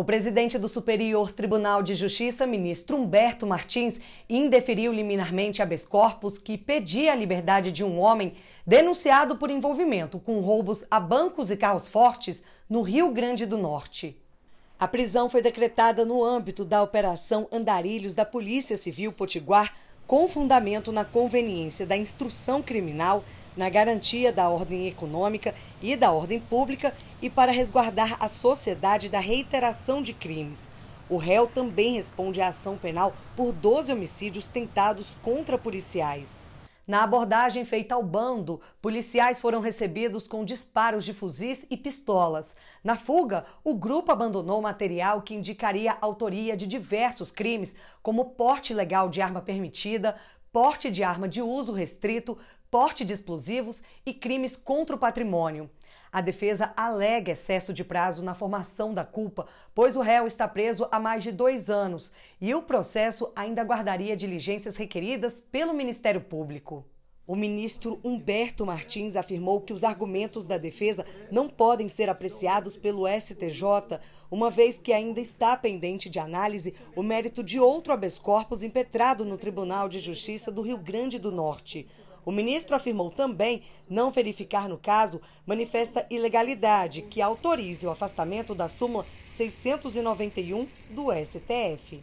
O presidente do Superior Tribunal de Justiça, ministro Humberto Martins, indeferiu liminarmente habeas corpus que pedia a liberdade de um homem denunciado por envolvimento com roubos a bancos e carros fortes no Rio Grande do Norte. A prisão foi decretada no âmbito da Operação Andarilhos da Polícia Civil Potiguar com fundamento na conveniência da instrução criminal, na garantia da ordem econômica e da ordem pública e para resguardar a sociedade da reiteração de crimes. O réu também responde à ação penal por 12 homicídios tentados contra policiais. Na abordagem feita ao bando, policiais foram recebidos com disparos de fuzis e pistolas. Na fuga, o grupo abandonou material que indicaria autoria de diversos crimes, como porte ilegal de arma permitida, porte de arma de uso restrito, porte de explosivos e crimes contra o patrimônio. A defesa alega excesso de prazo na formação da culpa, pois o réu está preso há mais de dois anos e o processo ainda guardaria diligências requeridas pelo Ministério Público. O ministro Humberto Martins afirmou que os argumentos da defesa não podem ser apreciados pelo STJ, uma vez que ainda está pendente de análise o mérito de outro habeas corpus impetrado no Tribunal de Justiça do Rio Grande do Norte. O ministro afirmou também não verificar no caso manifesta ilegalidade que autorize o afastamento da súmula 691 do STF.